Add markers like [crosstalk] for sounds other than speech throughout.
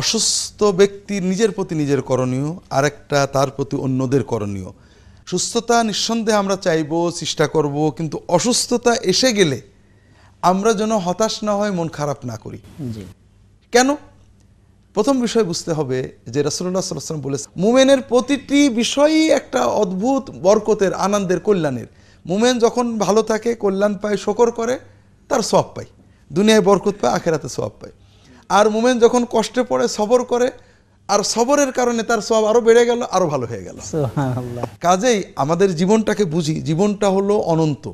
অসুস্থ ব্যক্তির নিজের প্রতি নিজের করণীয় আরেকটা তার প্রতি অন্যদের করণীয় সুস্থতা নিঃসন্দেহে আমরা চাইব চেষ্টা করব কিন্তু অসুস্থতা এসে গেলে আমরা যেন হতাশ না হয় মন খারাপ না করি কেন প্রথম বিষয় বুঝতে হবে যে রসল্লাহ সাল্লাম বলেছে মুমেনের প্রতিটি বিষয়ই একটা অদ্ভুত বরকতের আনন্দের কল্যাণের মুমেন যখন ভালো থাকে কল্যাণ পায় শকর করে তার সব পায় দুনিয়ায় বরকত পায় আখেরাতে সব পায় আর মোমেন যখন কষ্টে পড়ে সবর করে আর সবরের কারণে তার সব আরও বেড়ে গেল আরও ভালো হয়ে গেল কাজেই আমাদের জীবনটাকে বুঝি জীবনটা হলো অনন্ত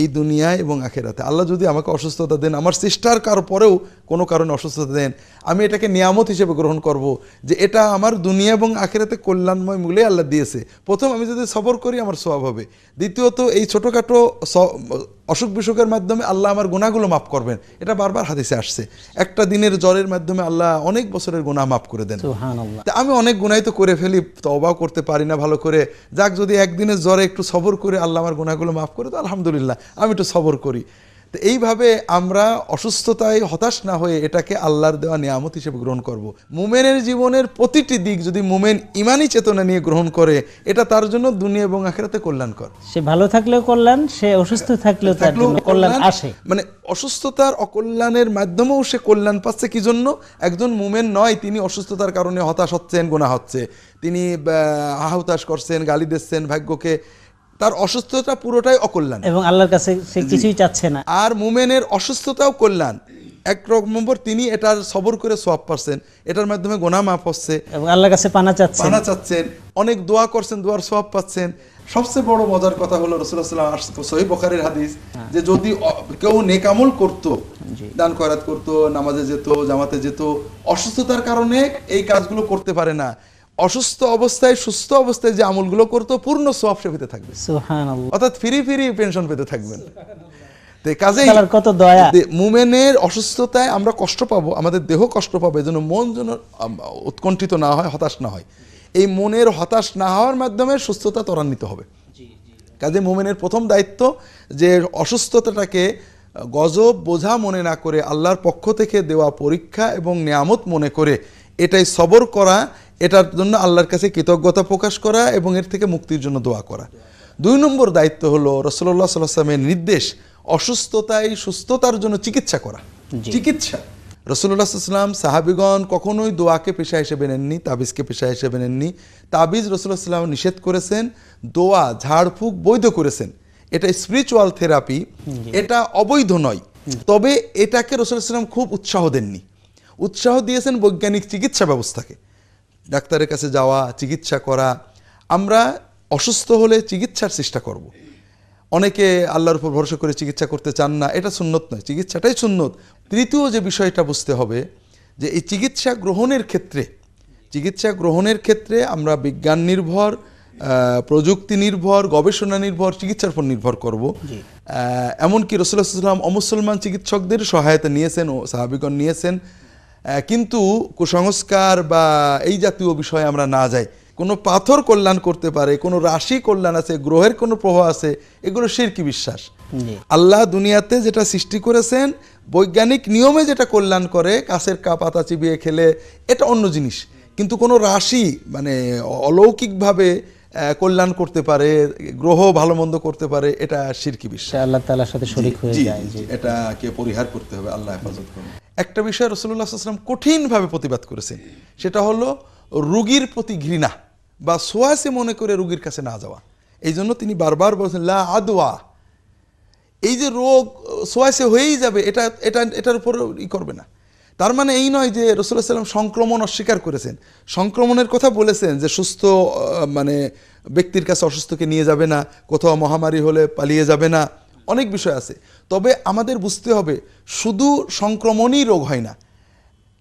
এই দুনিয়ায় এবং আখেরাতে আল্লাহ যদি আমাকে অসুস্থতা দেন আমার চেষ্টার কার পরেও কোনো কারণে অসুস্থতা দেন আমি এটাকে নিয়ামত হিসেবে গ্রহণ করব যে এটা আমার দুনিয়া এবং আখেরাতে কল্যাণময় মূলে আল্লাহ দিয়েছে প্রথম আমি যদি সবর করি আমার স্বভাব হবে দ্বিতীয়ত এই ছোটোখাটো অসুখ বিসুখের মাধ্যমে আল্লাহ আমার গুণাগুলো মাফ করবেন এটা বারবার হাদিসে আসছে একটা দিনের জ্বরের মাধ্যমে আল্লাহ অনেক বছরের গুণা মাফ করে দেন আমি অনেক গুণাই তো করে ফেলি তবাও করতে পারি না ভালো করে যাক যদি একদিনের জ্বরে একটু সবর করে আল্লাহ আমার গুণাগুলো মাফ করে তো আলহামদুলিল্লাহ আমি একটু সবর করি তো এইভাবে আমরা অসুস্থতায় হতাশ না হয়ে এটাকে আল্লাহর দেওয়া নিয়ামত হিসেবে গ্রহণ করব। মুমেনের জীবনের প্রতিটি দিক যদি মুমেন ইমানই চেতনা নিয়ে গ্রহণ করে এটা তার জন্য দুনিয়া এবং আখেরাতে কল্যাণকর সে ভালো থাকলেও কল্যাণ সে অসুস্থ থাকলেও কল্যাণ আসে মানে অসুস্থতার অকল্যাণের মাধ্যমেও সে কল্যাণ পাচ্ছে কি জন্য একজন মুমেন নয় তিনি অসুস্থতার কারণে হতাশ হচ্ছেন গোনা হচ্ছে তিনি হাহতাশ করছেন গালি দিচ্ছেন ভাগ্যকে তার অসুস্থতা পুরোটাই অকল্যাণ এবং আল্লাহর কাছে সে কিছুই চাচ্ছে না আর মুমেনের অসুস্থতাও কল্যাণ এক নম্বর তিনি এটার সবর করে সোয়াব পারছেন এটার মাধ্যমে গোনা মাফ হচ্ছে এবং আল্লাহর কাছে পানা চাচ্ছেন পানা চাচ্ছেন অনেক দোয়া করছেন দোয়ার সোয়াব পাচ্ছেন সবচেয়ে বড় মজার কথা হলো রসুল্লাহ সহি বখারের হাদিস হ্যাঁ। যে যদি কেউ নেকামল করত দান করাত করত নামাজে যেত জামাতে যেত অসুস্থতার কারণে এই কাজগুলো করতে পারে না অসুস্থ অবস্থায় সুস্থ অবস্থায় যে আমলগুলো করতো পূর্ণ সব সে পেতে থাকবে অর্থাৎ ফিরি ফিরি পেনশন পেতে থাকবেন কত দয়া মুমেনের অসুস্থতায় আমরা কষ্ট পাবো আমাদের দেহ কষ্ট মন যেন উৎকণ্ঠিত না হয় হতাশ না হয় এই মনের হতাশ না হওয়ার মাধ্যমে সুস্থতা ত্বরান্বিত হবে কাজে মুমেনের প্রথম দায়িত্ব যে অসুস্থতাটাকে গজব বোঝা মনে না করে আল্লাহর পক্ষ থেকে দেওয়া পরীক্ষা এবং নিয়ামত মনে করে এটাই সবর করা এটার জন্য আল্লাহর কাছে কৃতজ্ঞতা প্রকাশ করা এবং এর থেকে মুক্তির জন্য দোয়া করা দুই নম্বর দায়িত্ব হলো রসল্লা সাল্লামের নির্দেশ অসুস্থতায় সুস্থতার জন্য চিকিৎসা করা চিকিৎসা রসুল্লাহ সাল্লাম সাহাবিগণ কখনোই দোয়াকে পেশা হিসেবে নেননি তাবিজকে পেশা হিসেবে নেননি তাবিজ রসুল্লাহ সাল্লাম নিষেধ করেছেন দোয়া ঝাড়ফুঁক বৈধ করেছেন এটা স্পিরিচুয়াল থেরাপি এটা অবৈধ নয় তবে এটাকে রসুল্লাহ সাল্লাম খুব উৎসাহ দেননি উৎসাহ দিয়েছেন বৈজ্ঞানিক চিকিৎসা ব্যবস্থাকে ডাক্তারের কাছে যাওয়া চিকিৎসা করা আমরা অসুস্থ হলে চিকিৎসার চেষ্টা করব। অনেকে আল্লাহর উপর ভরসা করে চিকিৎসা করতে চান না এটা সুন্নত নয় চিকিৎসাটাই সুন্নত তৃতীয় যে বিষয়টা বুঝতে হবে যে এই চিকিৎসা গ্রহণের ক্ষেত্রে চিকিৎসা গ্রহণের ক্ষেত্রে আমরা বিজ্ঞান নির্ভর প্রযুক্তি নির্ভর গবেষণা নির্ভর চিকিৎসার উপর নির্ভর করব এমনকি সাল্লাম অমুসলমান চিকিৎসকদের সহায়তা নিয়েছেন ও সাহাবিগণ নিয়েছেন কিন্তু কুসংস্কার বা এই জাতীয় বিষয়ে আমরা না যাই কোনো পাথর কল্যাণ করতে পারে কোনো রাশি কল্যাণ আছে গ্রহের কোনো প্রভাব আছে এগুলো শিরকি বিশ্বাস আল্লাহ দুনিয়াতে যেটা সৃষ্টি করেছেন বৈজ্ঞানিক নিয়মে যেটা কল্যাণ করে কাছের কা পাতা চিবিয়ে খেলে এটা অন্য জিনিস কিন্তু কোনো রাশি মানে অলৌকিকভাবে কল্যাণ করতে পারে গ্রহ ভালো মন্দ করতে পারে এটা শিরকি বিশ্বাস আল্লাহ তালার সাথে শরিক হয়ে যায় এটাকে পরিহার করতে হবে আল্লাহ হেফাজত করুন একটা বিষয়ে রসুল্লাহ সাল্লাম কঠিনভাবে প্রতিবাদ করেছেন সেটা হলো রুগীর প্রতি ঘৃণা বা সোয়াসে মনে করে রুগীর কাছে না যাওয়া এই জন্য তিনি বারবার বলছেন লা আদোয়া এই যে রোগ সোয়াসে হয়েই যাবে এটা এটা এটার উপরে ই করবে না তার মানে এই নয় যে রসুল্লাহ সাল্লাম সংক্রমণ অস্বীকার করেছেন সংক্রমণের কথা বলেছেন যে সুস্থ মানে ব্যক্তির কাছে অসুস্থকে নিয়ে যাবে না কোথাও মহামারী হলে পালিয়ে যাবে না অনেক বিষয় আছে তবে আমাদের বুঝতে হবে শুধু সংক্রমণই রোগ হয় না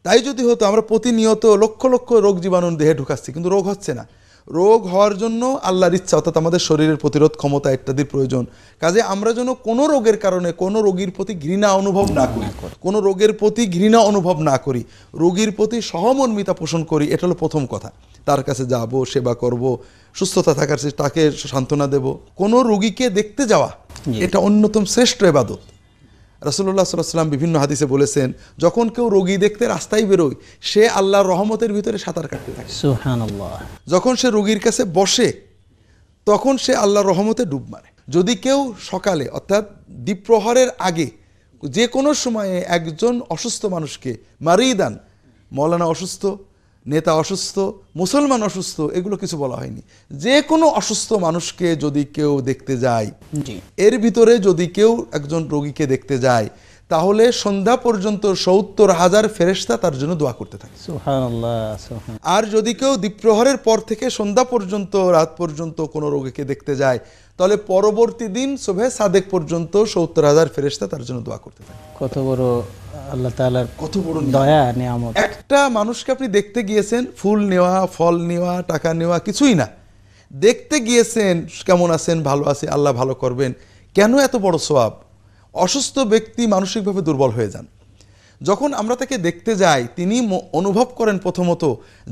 তাই যদি হতো আমরা প্রতিনিয়ত লক্ষ লক্ষ রোগ জীবাণু দেহে ঢুকাচ্ছি কিন্তু রোগ হচ্ছে না রোগ হওয়ার জন্য আল্লাহর ইচ্ছা অর্থাৎ আমাদের শরীরের প্রতিরোধ ক্ষমতা ইত্যাদির প্রয়োজন কাজে আমরা যেন কোনো রোগের কারণে কোনো রোগীর প্রতি ঘৃণা অনুভব না করি কোনো রোগের প্রতি ঘৃণা অনুভব না করি রোগীর প্রতি সহমর্মিতা পোষণ করি এটা হলো প্রথম কথা তার কাছে যাব সেবা করব সুস্থতা থাকার তাকে সান্ত্বনা দেব কোনো রুগীকে দেখতে যাওয়া এটা অন্যতম শ্রেষ্ঠ এবাদত রসুল্লাহ সাল্লাম বিভিন্ন হাদিসে বলেছেন যখন কেউ রোগী দেখতে রাস্তায় বেরোয় সে আল্লাহর রহমতের ভিতরে সাঁতার কাটতে থাকে যখন সে রোগীর কাছে বসে তখন সে আল্লাহর রহমতে ডুব মারে যদি কেউ সকালে অর্থাৎ দ্বীপ্রহরের আগে যে কোনো সময়ে একজন অসুস্থ মানুষকে মারিয়ে দান মৌলানা অসুস্থ নেতা অসুস্থ মুসলমান অসুস্থ এগুলো কিছু বলা হয়নি যে কোনো অসুস্থ মানুষকে যদি কেউ দেখতে যায় এর ভিতরে যদি কেউ একজন রোগীকে দেখতে যায় তাহলে সন্ধ্যা পর্যন্ত সত্তর হাজার ফেরেস্তা তার জন্য দোয়া করতে থাকে আর যদি কেউ দ্বীপ্রহরের পর থেকে সন্ধ্যা পর্যন্ত রাত পর্যন্ত কোনো রোগীকে দেখতে যায় তাহলে পরবর্তী দিন সোভে সাদেক পর্যন্ত সত্তর হাজার ফেরেস্তা তার জন্য দোয়া করতে থাকে কত বড় আল্লাহ তালার কত বড় দয়া নিয়ামত একটা মানুষকে আপনি দেখতে গিয়েছেন ফুল নেওয়া ফল নেওয়া টাকা নেওয়া কিছুই না দেখতে গিয়েছেন কেমন আছেন ভালো আছে আল্লাহ ভালো করবেন কেন এত বড় সোয়াব অসুস্থ ব্যক্তি মানসিকভাবে দুর্বল হয়ে যান যখন আমরা তাকে দেখতে যাই তিনি অনুভব করেন প্রথমত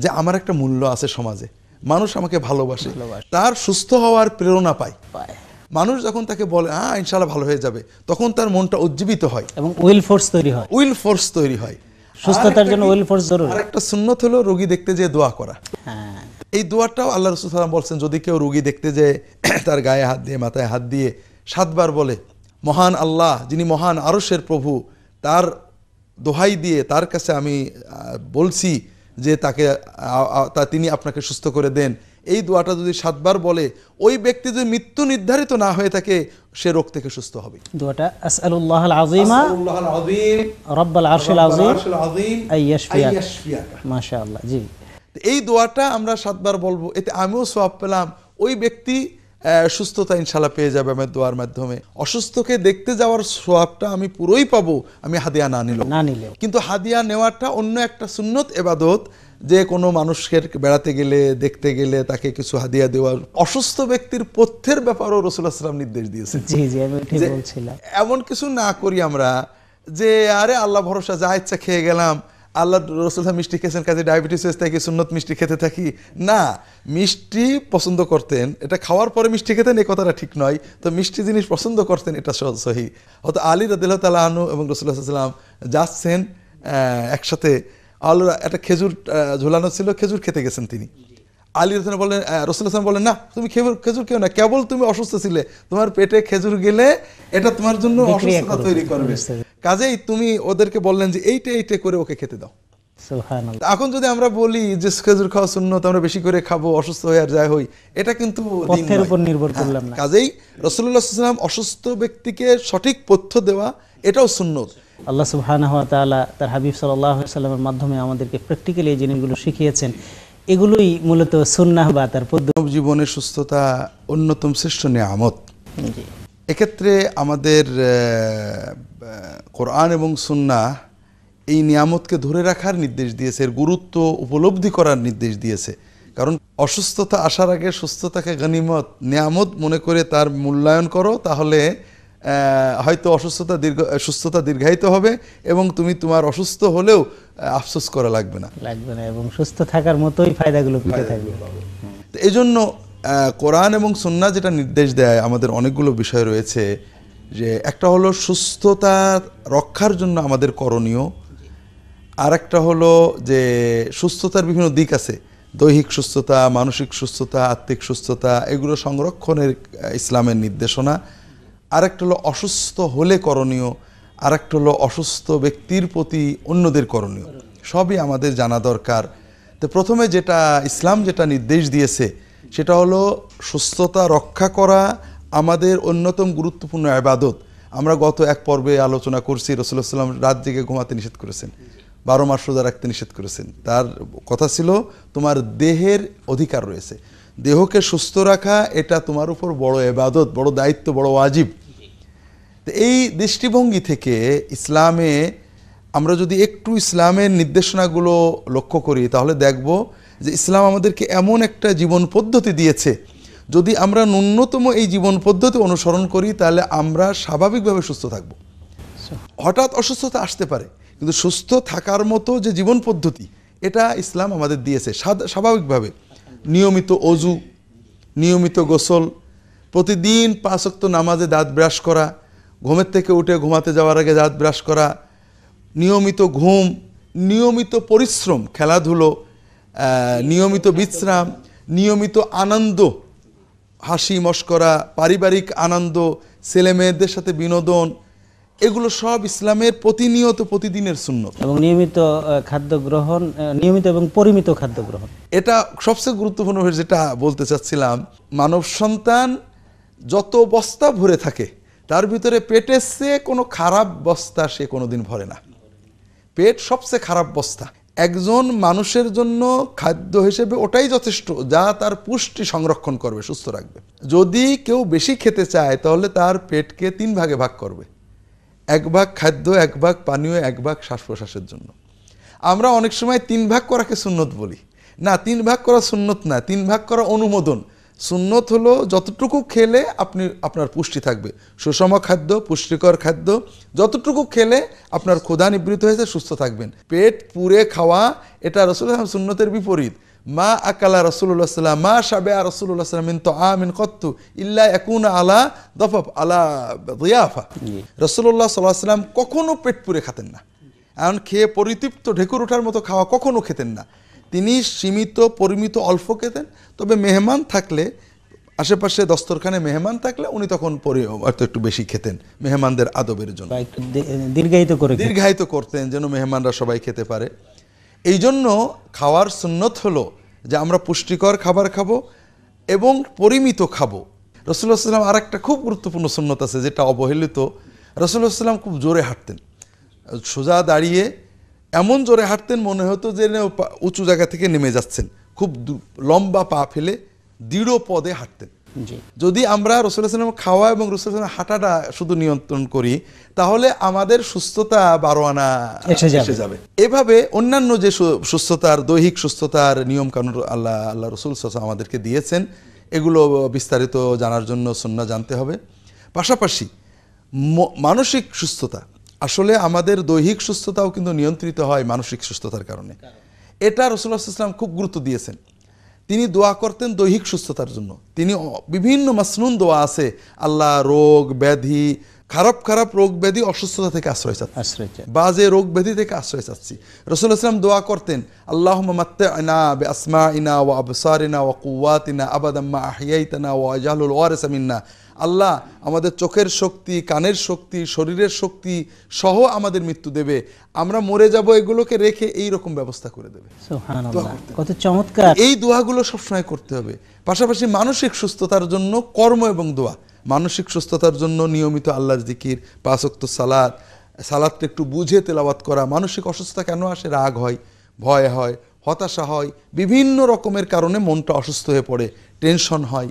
যে আমার একটা মূল্য আছে সমাজে মানুষ আমাকে ভালোবাসে তার সুস্থ হওয়ার প্রেরণা পায় পায় মানুষ যখন তাকে বলে হ্যাঁ ইনশাল্লাহ ভালো হয়ে যাবে তখন তার মনটা উজ্জীবিত হয় এবং উইল ফোর্স তৈরি হয় উইল ফোর্স তৈরি হয় সুস্থতার জন্য উইল ফোর্স জরুরি একটা সুন্নত হলো রোগী দেখতে যেয়ে দোয়া করা হ্যাঁ এই দোয়াটাও আল্লাহ রসুল সাল্লাম বলছেন যদি কেউ রোগী দেখতে যেয়ে [clears throat] তার গায়ে হাত দিয়ে মাথায় হাত দিয়ে সাতবার বলে মহান আল্লাহ যিনি মহান আরশের প্রভু তার দোহাই দিয়ে তার কাছে আমি বলছি যে তাকে তিনি আপনাকে সুস্থ করে দেন এই দোয়াটা যদি সাতবার বলে ওই ব্যক্তি যদি মৃত্যু নির্ধারিত না হয়ে থাকে সে রোগ থেকে সুস্থ হবে জি এই দোয়াটা আমরা সাতবার বলবো এতে আমিও সব পেলাম ওই ব্যক্তি সুস্থতা ইনশাল্লাহ পেয়ে যাবে আমার দোয়ার মাধ্যমে অসুস্থকে দেখতে যাওয়ার সোয়াবটা আমি পুরোই পাবো আমি হাদিয়া না নিল না নিলে কিন্তু হাদিয়া নেওয়াটা অন্য একটা সুন্নত এবাদত যে কোনো মানুষকে বেড়াতে গেলে দেখতে গেলে তাকে কিছু হাদিয়া দেওয়ার অসুস্থ ব্যক্তির পথ্যের ব্যাপারেও রসুল আসলাম নির্দেশ দিয়েছেন এমন কিছু না করি আমরা যে আরে আল্লাহ ভরসা যা ইচ্ছা খেয়ে গেলাম আল্লাহ রসুল মিষ্টি খেয়েছেন কাজে ডায়াবেটিস হয়েছে থাকি সুন্নত মিষ্টি খেতে থাকি না মিষ্টি পছন্দ করতেন এটা খাওয়ার পরে মিষ্টি খেতেন এ কথাটা ঠিক নয় তো মিষ্টি জিনিস পছন্দ করতেন এটা সহি হয়তো আলী রদিল্লা তালা আনু এবং রসুল্লাহ সাল্লাম যাচ্ছেন একসাথে আল্লাহ একটা খেজুর ঝোলানো ছিল খেজুর খেতে গেছেন তিনি আলী রসেন বলেন রসুল হাসান বলেন না তুমি খেজুর খেজুর কেউ না কেবল তুমি অসুস্থ ছিলে তোমার পেটে খেজুর গেলে এটা তোমার জন্য অসুস্থতা তৈরি করবে কাজেই তুমি ওদেরকে বললেন যে এইটা এইটা করে ওকে খেতে দাও এখন যদি আমরা বলি যে খেজুর খাওয়া সুন্নত আমরা বেশি করে খাবো অসুস্থ হয়ে আর যাই হই এটা কিন্তু উপর নির্ভর হ্যাঁ, করলাম না কাজেই রসুল্লাহাম অসুস্থ ব্যক্তিকে সঠিক পথ্য দেওয়া এটাও শূন্য আল্লাহ সুহান তার হাবিব সাল্লাহ সাল্লামের মাধ্যমে আমাদেরকে প্র্যাকটিক্যালি এই জিনিসগুলো শিখিয়েছেন এগুলোই মূলত সুন্নাহ বা তার পদ্ধতি জীবনের সুস্থতা অন্যতম শ্রেষ্ঠ নিয়ামত এক্ষেত্রে আমাদের কোরআন এবং সুন্না এই নিয়ামতকে ধরে রাখার নির্দেশ দিয়েছে এর গুরুত্ব উপলব্ধি করার নির্দেশ দিয়েছে কারণ অসুস্থতা আসার আগে সুস্থতাকে গনিমত নিয়ামত মনে করে তার মূল্যায়ন করো তাহলে হয়তো অসুস্থতা দীর্ঘ সুস্থতা দীর্ঘায়িত হবে এবং তুমি তোমার অসুস্থ হলেও আফসোস করা লাগবে না লাগবে না এবং সুস্থ থাকার মতোই ফায়দাগুলো পেতে থাকবে এই জন্য কোরআন এবং সন্না যেটা নির্দেশ দেয় আমাদের অনেকগুলো বিষয় রয়েছে যে একটা হলো সুস্থতা রক্ষার জন্য আমাদের করণীয় আর একটা হলো যে সুস্থতার বিভিন্ন দিক আছে দৈহিক সুস্থতা মানসিক সুস্থতা আত্মিক সুস্থতা এগুলো সংরক্ষণের ইসলামের নির্দেশনা আরেকটা হলো অসুস্থ হলে করণীয় আরেকটা হলো অসুস্থ ব্যক্তির প্রতি অন্যদের করণীয় সবই আমাদের জানা দরকার তো প্রথমে যেটা ইসলাম যেটা নির্দেশ দিয়েছে সেটা হলো সুস্থতা রক্ষা করা আমাদের অন্যতম গুরুত্বপূর্ণ আবাদত আমরা গত এক পর্বে আলোচনা করছি রসুলাম রাত জেগে ঘুমাতে নিষেধ করেছেন বারো মাস রোজা রাখতে নিষেধ করেছেন তার কথা ছিল তোমার দেহের অধিকার রয়েছে দেহকে সুস্থ রাখা এটা তোমার উপর বড় এবাদত বড় দায়িত্ব বড় ওয়াজিব এই দৃষ্টিভঙ্গি থেকে ইসলামে আমরা যদি একটু ইসলামের নির্দেশনাগুলো লক্ষ্য করি তাহলে দেখব যে ইসলাম আমাদেরকে এমন একটা জীবন পদ্ধতি দিয়েছে যদি আমরা ন্যূনতম এই জীবন পদ্ধতি অনুসরণ করি তাহলে আমরা স্বাভাবিকভাবে সুস্থ থাকব হঠাৎ অসুস্থতা আসতে পারে কিন্তু সুস্থ থাকার মতো যে জীবন পদ্ধতি এটা ইসলাম আমাদের দিয়েছে স্বাভাবিকভাবে নিয়মিত অজু নিয়মিত গোসল প্রতিদিন পাঁচক্ত নামাজে দাঁত ব্রাশ করা ঘুমের থেকে উঠে ঘুমাতে যাওয়ার আগে দাঁত ব্রাশ করা নিয়মিত ঘুম নিয়মিত পরিশ্রম খেলাধুলো নিয়মিত বিশ্রাম নিয়মিত আনন্দ হাসি মস্করা পারিবারিক আনন্দ ছেলে মেয়েদের সাথে বিনোদন এগুলো সব ইসলামের প্রতিনিয়ত প্রতিদিনের শূন্য এবং নিয়মিত খাদ্য গ্রহণ নিয়মিত এবং পরিমিত খাদ্য গ্রহণ এটা সবচেয়ে গুরুত্বপূর্ণ যেটা বলতে চাচ্ছিলাম মানব সন্তান যত বস্তা ভরে থাকে তার ভিতরে পেটের সে কোনো খারাপ বস্তা সে কোনো দিন ভরে না পেট সবচেয়ে খারাপ বস্তা একজন মানুষের জন্য খাদ্য হিসেবে ওটাই যথেষ্ট যা তার পুষ্টি সংরক্ষণ করবে সুস্থ রাখবে যদি কেউ বেশি খেতে চায় তাহলে তার পেটকে তিন ভাগে ভাগ করবে এক ভাগ খাদ্য এক ভাগ পানীয় এক ভাগ শ্বাস প্রশ্বাসের জন্য আমরা অনেক সময় তিন ভাগ করাকে সুন্নত বলি না তিন ভাগ করা সুন্নত না তিন ভাগ করা অনুমোদন সুন্নত হলো যতটুকু খেলে আপনি আপনার পুষ্টি থাকবে সুষম খাদ্য পুষ্টিকর খাদ্য যতটুকু খেলে আপনার ক্ষুধা নিবৃত হয়েছে সুস্থ থাকবেন পেট পুরে খাওয়া এটা রসুল সুন্নতের বিপরীত মা আকালা রসুল্লাহ সাল্লাম মা সাবে আর রসুল্লাহ সাল্লাম তো আমিন কত্তু ইল্লা একুন আলা দফফ আলা দিয়াফা রসুল্লাহ সাল্লাহ সাল্লাম কখনও পেট পুরে খাতেন না এমন খেয়ে পরিতৃপ্ত ঢেকুর ওঠার মতো খাওয়া কখনও খেতেন না তিনি সীমিত পরিমিত অল্প খেতেন তবে মেহমান থাকলে আশেপাশে দস্তরখানে মেহমান থাকলে উনি তখন হয়তো একটু বেশি খেতেন মেহমানদের আদবের জন্য দীর্ঘায়িত করে দীর্ঘায়িত করতেন যেন মেহমানরা সবাই খেতে পারে এই জন্য খাওয়ার সুন্নত হলো যে আমরা পুষ্টিকর খাবার খাবো এবং পরিমিত খাবো রসুল্লাহাম আর একটা খুব গুরুত্বপূর্ণ সুন্নত আছে যেটা অবহেলিত রসুল্লাহ সাল্লাম খুব জোরে হাঁটতেন সোজা দাঁড়িয়ে এমন জোরে হাঁটতেন মনে হতো যে উঁচু জায়গা থেকে নেমে যাচ্ছেন খুব লম্বা পা ফেলে দৃঢ় পদে হাঁটতেন যদি আমরা রসুল খাওয়া এবং রসুল হাঁটাটা শুধু নিয়ন্ত্রণ করি তাহলে আমাদের সুস্থতা বারো আনা এসে যাবে এভাবে অন্যান্য যে সুস্থতার দৈহিক সুস্থতার নিয়ম কানুন আল্লাহ আল্লাহ রসুল আমাদেরকে দিয়েছেন এগুলো বিস্তারিত জানার জন্য সন্না জানতে হবে পাশাপাশি মানসিক সুস্থতা আসলে আমাদের দৈহিক সুস্থতাও কিন্তু নিয়ন্ত্রিত হয় মানসিক সুস্থতার কারণে এটা রসুল্লাহ ইসলাম খুব গুরুত্ব দিয়েছেন তিনি দোয়া করতেন দৈহিক সুস্থতার জন্য তিনি বিভিন্ন মাসনুন দোয়া আছে আল্লাহ রোগ ব্যাধি খারাপ খারাপ রোগ ব্যাধি অসুস্থতা থেকে আশ্রয় চাচ্ছি বাজে রোগ ব্যাধি থেকে আশ্রয় চাচ্ছি রসুল ইসলাম দোয়া করতেন আল্লাহ আসমা ইনা ও ইনা ও কুয়াতিনা আবাদাম্মা আহিয়াইতানা ও আজাহুল আল্লাহ আমাদের চোখের শক্তি কানের শক্তি শরীরের শক্তি সহ আমাদের মৃত্যু দেবে আমরা মরে যাব এগুলোকে রেখে এই রকম ব্যবস্থা করে দেবে কত চমৎকার এই দোয়াগুলো সবসময় করতে হবে পাশাপাশি মানসিক সুস্থতার জন্য কর্ম এবং দোয়া মানসিক সুস্থতার জন্য নিয়মিত আল্লাহর জিকির পাঁচক্ত সালাদ সালাদটা একটু বুঝে তেলাওয়াত করা মানসিক অসুস্থতা কেন আসে রাগ হয় ভয় হয় হতাশা হয় বিভিন্ন রকমের কারণে মনটা অসুস্থ হয়ে পড়ে টেনশন হয়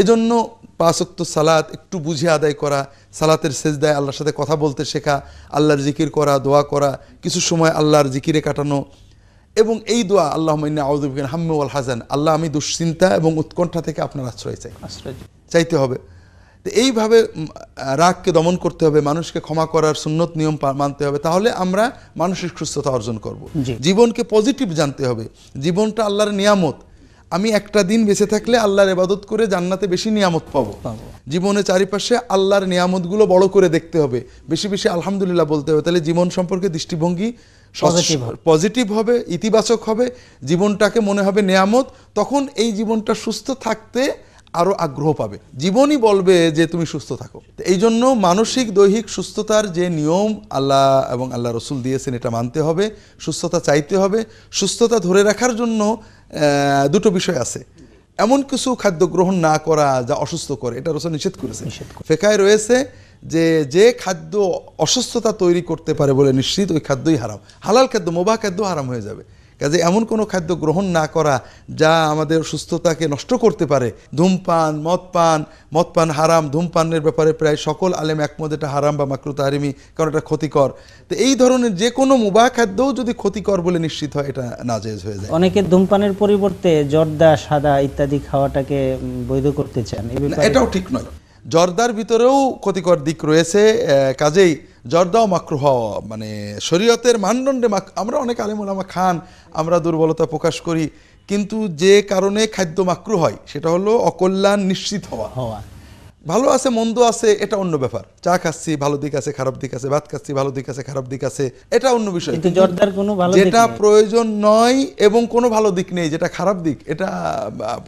এজন্য পাঁচত্ব সালাত একটু বুঝে আদায় করা সালাতের সেজদায় আল্লাহর সাথে কথা বলতে শেখা আল্লাহর জিকির করা দোয়া করা কিছু সময় আল্লাহর জিকিরে কাটানো এবং এই দোয়া আল্লাহ আউদিন আউদ্দিন আল হাসান আল্লাহ আমি দুশ্চিন্তা এবং উৎকণ্ঠা থেকে আপনার আশ্রয় চাই চাইতে হবে তো এইভাবে রাগকে দমন করতে হবে মানুষকে ক্ষমা করার সুন্নত নিয়ম মানতে হবে তাহলে আমরা মানসিক সুস্থতা অর্জন করব জীবনকে পজিটিভ জানতে হবে জীবনটা আল্লাহর নিয়ামত আমি একটা দিন বেঁচে থাকলে আল্লাহর এবাদত করে জান্নাতে বেশি নিয়ামত পাবো জীবনে চারিপাশে আল্লাহর নিয়ামতগুলো বড় করে দেখতে হবে বেশি বেশি আলহামদুলিল্লাহ বলতে হবে তাহলে জীবন সম্পর্কে দৃষ্টিভঙ্গি পজিটিভ হবে ইতিবাচক হবে জীবনটাকে মনে হবে নিয়ামত তখন এই জীবনটা সুস্থ থাকতে আরও আগ্রহ পাবে জীবনই বলবে যে তুমি সুস্থ থাকো এই জন্য মানসিক দৈহিক সুস্থতার যে নিয়ম আল্লাহ এবং আল্লাহ রসুল দিয়েছেন এটা মানতে হবে সুস্থতা চাইতে হবে সুস্থতা ধরে রাখার জন্য দুটো বিষয় আছে এমন কিছু খাদ্য গ্রহণ না করা যা অসুস্থ করে এটা রসুল নিষেধ করেছে ফেকায় রয়েছে যে যে খাদ্য অসুস্থতা তৈরি করতে পারে বলে নিশ্চিত ওই খাদ্যই হারাম হালাল খাদ্য মোবা খাদ্য হারাম হয়ে যাবে কাজে এমন কোনো খাদ্য গ্রহণ না করা যা আমাদের সুস্থতাকে নষ্ট করতে পারে ধূমপান মদপান মদপান হারাম ধূমপানের ব্যাপারে প্রায় সকল আলেম একমত এটা হারাম বা মাকরুত তাহারিমি কারণ এটা ক্ষতিকর তো এই ধরনের যে কোনো মুবাহ খাদ্যও যদি ক্ষতিকর বলে নিশ্চিত হয় এটা নাজেজ হয়ে যায় অনেকে ধূমপানের পরিবর্তে জর্দা সাদা ইত্যাদি খাওয়াটাকে বৈধ করতে চান এটাও ঠিক নয় জর্দার ভিতরেও ক্ষতিকর দিক রয়েছে কাজেই জর্দাও মাকরুহ মানে শরীয়তের মানদণ্ডে আমরা অনেক আলিমুলামা খান আমরা দুর্বলতা প্রকাশ করি কিন্তু যে কারণে খাদ্য মাকরু হয় সেটা হলো অকল্যাণ নিশ্চিত হওয়া হওয়া ভালো আছে মন্দ আছে এটা অন্য ব্যাপার চা খাচ্ছি ভালো দিক আছে খারাপ দিক আছে ভাত খাচ্ছি ভালো দিক আছে খারাপ দিক আছে এটা অন্য বিষয় যেটা প্রয়োজন নয় এবং কোনো ভালো দিক নেই যেটা খারাপ দিক এটা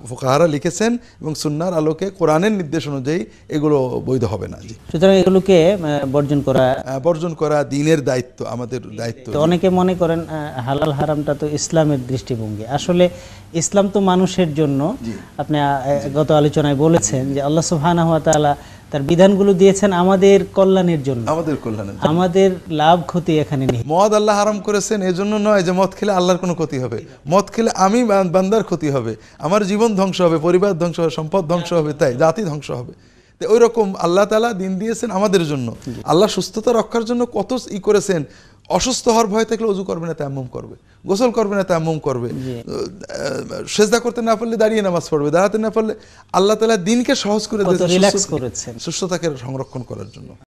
ফোকাহারা লিখেছেন এবং সুনার আলোকে কোরআনের নির্দেশ অনুযায়ী এগুলো বৈধ হবে না জি সুতরাং এগুলোকে বর্জন করা বর্জন করা দিনের দায়িত্ব আমাদের দায়িত্ব অনেকে মনে করেন হালাল হারামটা তো ইসলামের দৃষ্টিভঙ্গি আসলে ইসলাম তো মানুষের জন্য আপনি গত আলোচনায় বলেছেন যে আল্লাহ সুহানা হওয়া তালা তার বিধানগুলো দিয়েছেন আমাদের কল্যাণের জন্য আমাদের কল্যাণের আমাদের লাভ ক্ষতি এখানে নেই মদ আল্লাহ হারাম করেছেন এজন্য নয় যে মদ খেলে আল্লাহর কোনো ক্ষতি হবে মদ খেলে আমি বান্দার ক্ষতি হবে আমার জীবন ধ্বংস হবে পরিবার ধ্বংস হবে সম্পদ ধ্বংস হবে তাই জাতি ধ্বংস হবে ওই রকম আল্লাহ তালা দিন দিয়েছেন আমাদের জন্য আল্লাহ সুস্থতা রক্ষার জন্য কত ই করেছেন অসুস্থ হওয়ার ভয় থাকলে অজু করবে না তেমম করবে গোসল করবে না তেমম করবে সেজদা করতে না পারলে দাঁড়িয়ে নামাজ পড়বে দাঁড়াতে না পারলে আল্লাহ তালা দিনকে সহজ করে সুস্থতাকে সংরক্ষণ করার জন্য